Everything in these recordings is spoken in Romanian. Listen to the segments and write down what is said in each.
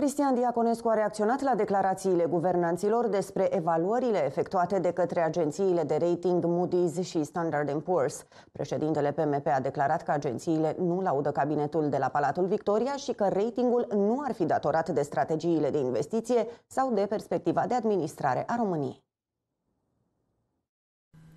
Cristian Diaconescu a reacționat la declarațiile guvernanților despre evaluările efectuate de către agențiile de rating Moody's și Standard Poor's. Președintele PMP a declarat că agențiile nu laudă cabinetul de la Palatul Victoria și că ratingul nu ar fi datorat de strategiile de investiție sau de perspectiva de administrare a României.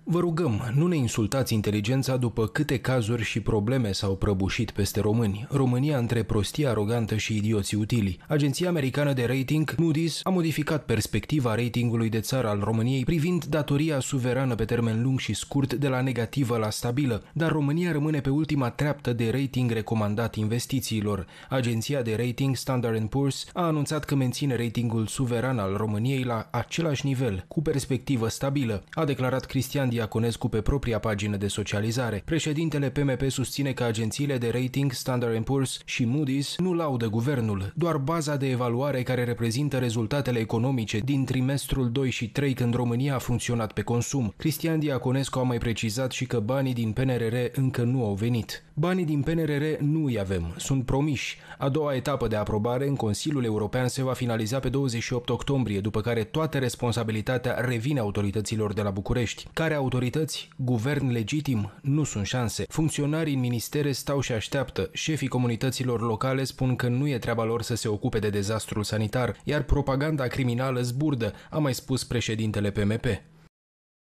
Vă rugăm, nu ne insultați inteligența după câte cazuri și probleme s-au prăbușit peste români. România între prostie, arogantă și idioții utili. Agenția americană de rating, Moody's, a modificat perspectiva ratingului de țară al României privind datoria suverană pe termen lung și scurt de la negativă la stabilă, dar România rămâne pe ultima treaptă de rating recomandat investițiilor. Agenția de rating Standard Poor's a anunțat că menține ratingul suveran al României la același nivel, cu perspectivă stabilă, a declarat Cristian Diaconescu pe propria pagină de socializare. Președintele PMP susține că agențiile de rating Standard Poor's și Moody's nu laudă guvernul, doar baza de evaluare care reprezintă rezultatele economice din trimestrul 2 și 3 când România a funcționat pe consum. Cristian Diaconescu a mai precizat și că banii din PNRR încă nu au venit. Banii din PNRR nu îi avem, sunt promiși. A doua etapă de aprobare în Consiliul European se va finaliza pe 28 octombrie, după care toată responsabilitatea revine autorităților de la București, care au autorități, guvern legitim, nu sunt șanse. Funcționarii în ministere stau și așteaptă, șefii comunităților locale spun că nu e treaba lor să se ocupe de dezastrul sanitar, iar propaganda criminală zburdă, a mai spus președintele PMP.